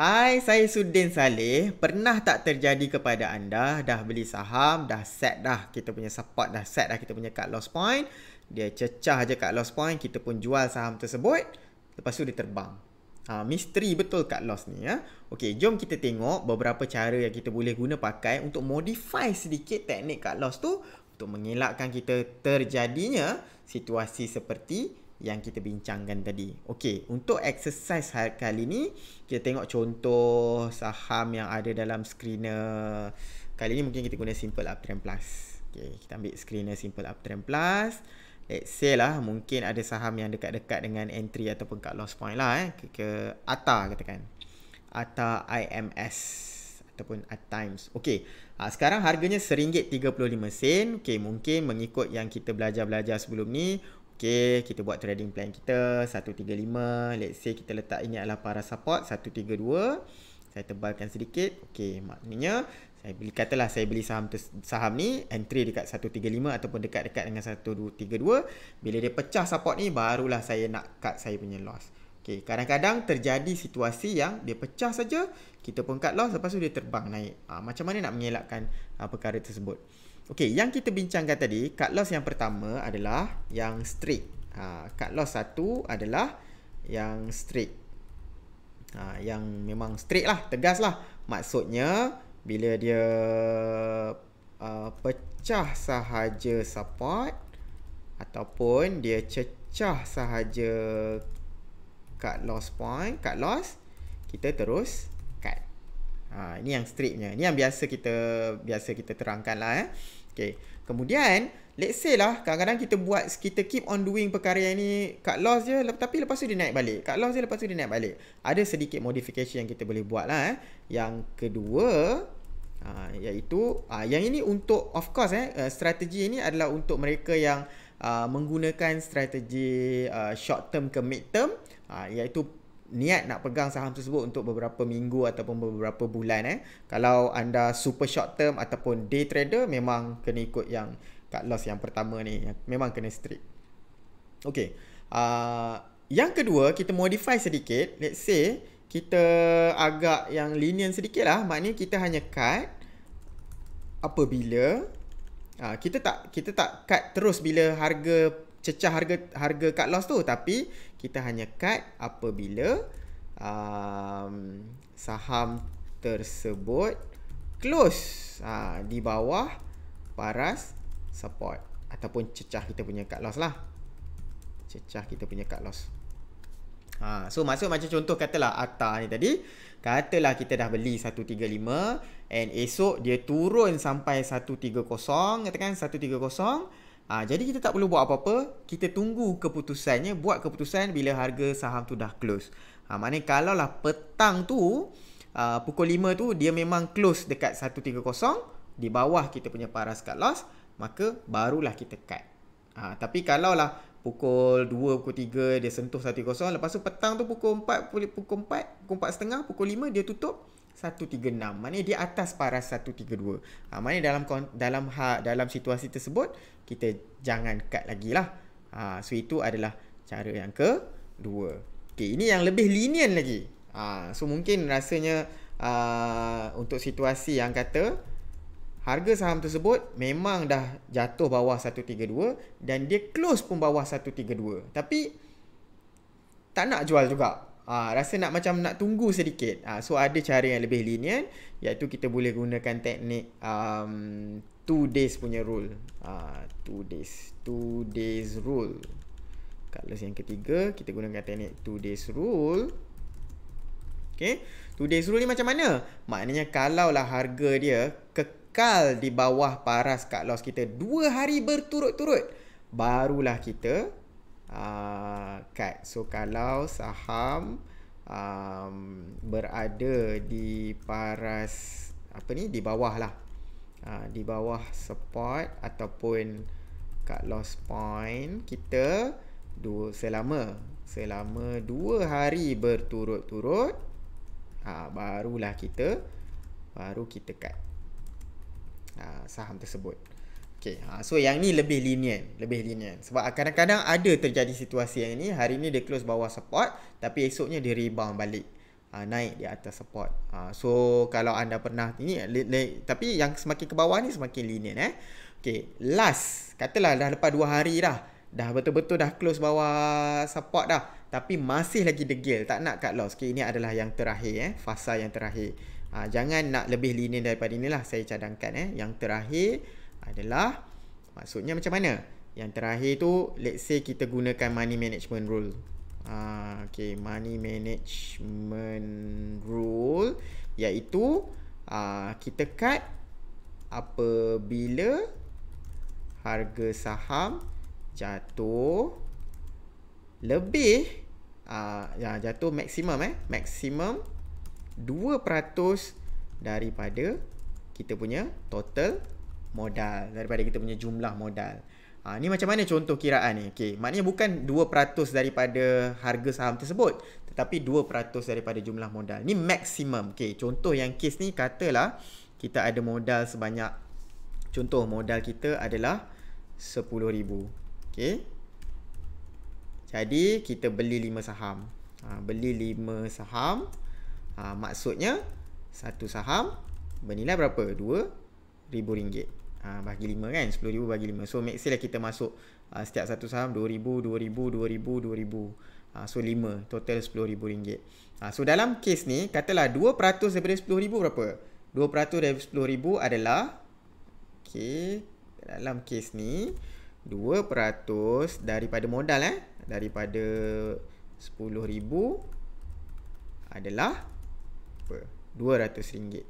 Hai, saya Sudin Saleh. Pernah tak terjadi kepada anda dah beli saham, dah set dah kita punya support, dah set dah kita punya cut loss point. Dia cecah aja cut loss point, kita pun jual saham tersebut. Lepas tu dia terbang. Ha, misteri betul cut loss ni ya. Okay, jom kita tengok beberapa cara yang kita boleh guna pakai untuk modify sedikit teknik cut loss tu untuk mengelakkan kita terjadinya situasi seperti yang kita bincangkan tadi. Okey, untuk exercise hari kali ni, kita tengok contoh saham yang ada dalam screener. Kali ni mungkin kita guna simple uptrend plus. Okey, kita ambil screener simple uptrend plus. Let's say lah, mungkin ada saham yang dekat-dekat dengan entry ataupun cut loss point lah eh. Ke, ke ATA katakan. ATA IMS ataupun at times. Okey. Ha, sekarang harganya RM1.35. Okey, mungkin mengikut yang kita belajar-belajar sebelum ni, Okay, kita buat trading plan kita 135. Let's say kita letak ini adalah para support 132. Saya tebalkan sedikit. Okay, maknanya saya beli katalah saya beli saham ter, saham ni entry dekat 135 ataupun dekat-dekat dengan 132. Bila dia pecah support ni barulah saya nak cut saya punya loss. Okey, kadang-kadang terjadi situasi yang dia pecah saja, kita pun cut loss lepas tu dia terbang naik. Ha, macam mana nak mengelakkan ha, perkara tersebut? Okey, yang kita bincangkan tadi, cut loss yang pertama adalah yang straight. Ha, cut loss satu adalah yang straight. Ha, yang memang straight lah, tegas lah. Maksudnya, bila dia uh, pecah sahaja support ataupun dia cecah sahaja cut loss point cut loss kita terus cut ha, ini yang stripnya ini yang biasa kita biasa kita terangkan lah eh. okay. kemudian let's say lah kadang-kadang kita buat kita keep on doing perkara yang ni cut loss je tapi lepas tu dia naik balik cut loss je lepas tu dia naik balik ada sedikit modification yang kita boleh buat lah eh. yang kedua ha, iaitu ha, yang ini untuk of course eh, eh strategi ini adalah untuk mereka yang uh, menggunakan strategi uh, short term ke mid term uh, iaitu niat nak pegang saham tersebut untuk beberapa minggu ataupun beberapa bulan eh. Kalau anda super short term ataupun day trader memang kena ikut yang cut loss yang pertama ni. Memang kena strict. Okay. Uh, yang kedua kita modify sedikit. Let's say kita agak yang lenient sedikit lah. Maknanya kita hanya cut apabila Ha, kita tak kita tak cut terus bila harga cecah harga harga cut loss tu tapi kita hanya cut apabila um, saham tersebut close ha, di bawah paras support ataupun cecah kita punya cut loss lah cecah kita punya cut loss Ha, so maksud macam contoh katalah Atta ni tadi Katalah kita dah beli 135 And esok dia turun sampai 130 Katakan 130 Ha, jadi kita tak perlu buat apa-apa, kita tunggu keputusannya, buat keputusan bila harga saham tu dah close. Ha, maknanya kalaulah petang tu, uh, pukul 5 tu dia memang close dekat 130, di bawah kita punya paras cut loss, maka barulah kita cut. Ha, tapi kalaulah pukul 2 pukul 3 dia sentuh 1.30 lepas tu petang tu pukul 4 pukul 4 pukul 4 setengah pukul 5 dia tutup 136 maknanya dia atas paras 132 ha, maknanya dalam dalam ha, dalam situasi tersebut kita jangan cut lagi lah ha, so itu adalah cara yang ke dua okay, ini yang lebih lenient lagi ha, so mungkin rasanya uh, untuk situasi yang kata harga saham tersebut memang dah jatuh bawah 132 dan dia close pun bawah 132 tapi tak nak jual juga ha, rasa nak macam nak tunggu sedikit ha, so ada cara yang lebih linian, iaitu kita boleh gunakan teknik 2 um, days punya rule 2 ha, days two days rule kalau yang ketiga kita gunakan teknik two days rule Okay. Today's rule ni macam mana? Maknanya kalaulah harga dia ke kekal di bawah paras cut loss kita dua hari berturut-turut barulah kita uh, ah, cut so kalau saham um, berada di paras apa ni di bawah lah uh, ah, di bawah support ataupun cut loss point kita dua selama selama dua hari berturut-turut uh, barulah kita baru kita cut Ah, saham tersebut. Okay, ha, ah, so yang ni lebih linear, lebih linear. Sebab kadang-kadang ada terjadi situasi yang ni, hari ni dia close bawah support, tapi esoknya dia rebound balik, ha, naik di atas support. Ha, so kalau anda pernah ni, tapi yang semakin ke bawah ni semakin linear. Eh. Okay, last, katalah dah lepas 2 hari dah, dah betul-betul dah close bawah support dah tapi masih lagi degil tak nak cut loss. Okey ini adalah yang terakhir eh fasa yang terakhir. Ha, jangan nak lebih linear daripada inilah saya cadangkan eh. Yang terakhir adalah maksudnya macam mana? Yang terakhir tu let's say kita gunakan money management rule. Ha, okay money management rule iaitu ha, kita cut apabila harga saham jatuh lebih Ah, ya jatuh maksimum eh maksimum 2% daripada kita punya total modal daripada kita punya jumlah modal. Ha, ni macam mana contoh kiraan ni? Okey, maknanya bukan 2% daripada harga saham tersebut tetapi 2% daripada jumlah modal. Ni maksimum. Okey, contoh yang kes ni katalah kita ada modal sebanyak contoh modal kita adalah 10000. Okey. Jadi kita beli 5 saham ha, Beli 5 saham ha, Maksudnya Satu saham Bernilai berapa? RM2,000 ha, Bagi 5 kan? RM10,000 bagi 5 So make sure lah kita masuk ha, Setiap satu saham RM2,000, RM2,000, RM2,000, RM2,000 So 5 Total RM10,000 ha, So dalam kes ni Katalah 2% daripada RM10,000 berapa? 2% daripada RM10,000 adalah Okay Dalam kes ni 2% daripada modal eh daripada 10000 adalah apa 200 ringgit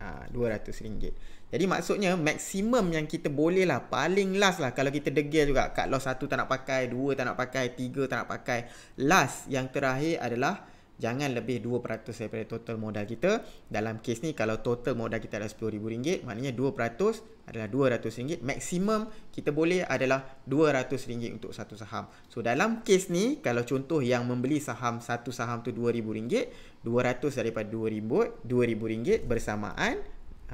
ah ha, 200 ringgit jadi maksudnya maksimum yang kita boleh lah paling last lah kalau kita degil juga cut loss 1 tak nak pakai dua tak nak pakai tiga tak nak pakai last yang terakhir adalah 200 jangan lebih 2% daripada total modal kita. Dalam kes ni kalau total modal kita adalah RM10,000, maknanya 2% adalah RM200. Maksimum kita boleh adalah RM200 untuk satu saham. So dalam kes ni kalau contoh yang membeli saham satu saham tu RM2,000, 200 daripada RM2,000, RM2,000 bersamaan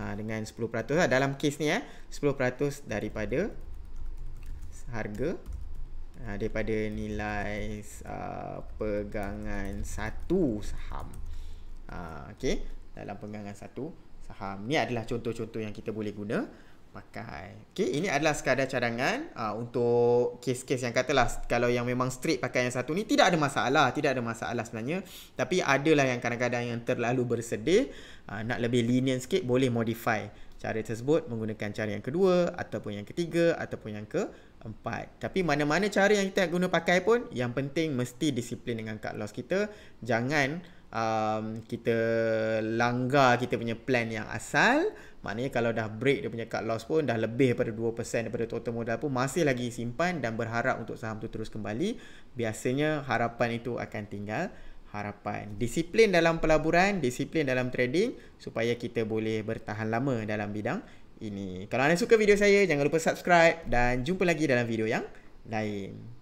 ha, dengan 10% lah dalam kes ni eh 10% daripada harga uh, daripada nilai uh, pegangan satu saham. Uh, ah, okay, dalam pegangan satu saham. ni adalah contoh-contoh yang kita boleh guna pakai. Okay, ini adalah sekadar cadangan uh, untuk kes-kes yang katalah kalau yang memang straight pakai yang satu ni tidak ada masalah. Tidak ada masalah sebenarnya. Tapi adalah yang kadang-kadang yang terlalu bersedih, uh, nak lebih lenient sikit boleh modify cara tersebut menggunakan cara yang kedua ataupun yang ketiga ataupun yang ke Empat. Tapi mana-mana cara yang kita guna pakai pun, yang penting mesti disiplin dengan cut loss kita. Jangan um, kita langgar kita punya plan yang asal. Maknanya kalau dah break dia punya cut loss pun, dah lebih daripada 2% daripada total modal pun, masih lagi simpan dan berharap untuk saham tu terus kembali. Biasanya harapan itu akan tinggal harapan. Disiplin dalam pelaburan, disiplin dalam trading supaya kita boleh bertahan lama dalam bidang ini. Kalau anda suka video saya, jangan lupa subscribe dan jumpa lagi dalam video yang lain.